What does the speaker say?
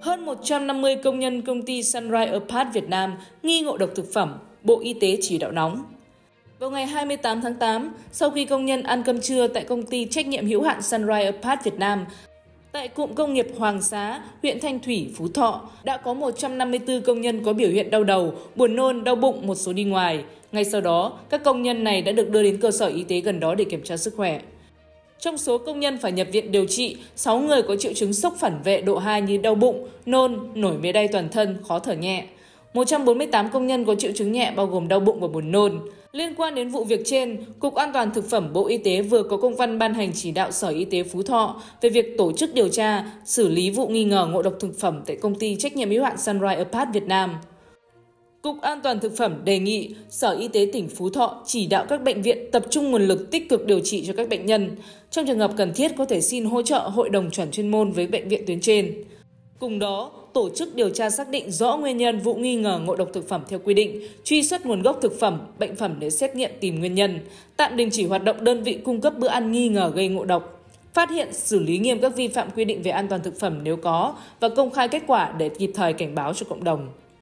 Hơn 150 công nhân công ty Sunrise Apart Việt Nam nghi ngộ độc thực phẩm, Bộ Y tế chỉ đạo nóng. Vào ngày 28 tháng 8, sau khi công nhân ăn cơm trưa tại công ty trách nhiệm hữu hạn Sunrise Apart Việt Nam, tại cụm công nghiệp Hoàng Xá, huyện Thanh Thủy, Phú Thọ, đã có 154 công nhân có biểu hiện đau đầu, buồn nôn, đau bụng, một số đi ngoài. Ngay sau đó, các công nhân này đã được đưa đến cơ sở y tế gần đó để kiểm tra sức khỏe. Trong số công nhân phải nhập viện điều trị, 6 người có triệu chứng sốc phản vệ độ 2 như đau bụng, nôn, nổi mề đay toàn thân, khó thở nhẹ. 148 công nhân có triệu chứng nhẹ bao gồm đau bụng và buồn nôn. Liên quan đến vụ việc trên, Cục An toàn Thực phẩm Bộ Y tế vừa có công văn ban hành chỉ đạo Sở Y tế Phú Thọ về việc tổ chức điều tra, xử lý vụ nghi ngờ ngộ độc thực phẩm tại công ty trách nhiệm hữu hạn Sunrise Apart Việt Nam. Cục An toàn Thực phẩm đề nghị Sở Y tế tỉnh Phú Thọ chỉ đạo các bệnh viện tập trung nguồn lực tích cực điều trị cho các bệnh nhân. Trong trường hợp cần thiết có thể xin hỗ trợ hội đồng chuẩn chuyên môn với bệnh viện tuyến trên. Cùng đó, tổ chức điều tra xác định rõ nguyên nhân vụ nghi ngờ ngộ độc thực phẩm theo quy định, truy xuất nguồn gốc thực phẩm, bệnh phẩm để xét nghiệm tìm nguyên nhân, tạm đình chỉ hoạt động đơn vị cung cấp bữa ăn nghi ngờ gây ngộ độc, phát hiện xử lý nghiêm các vi phạm quy định về an toàn thực phẩm nếu có và công khai kết quả để kịp thời cảnh báo cho cộng đồng.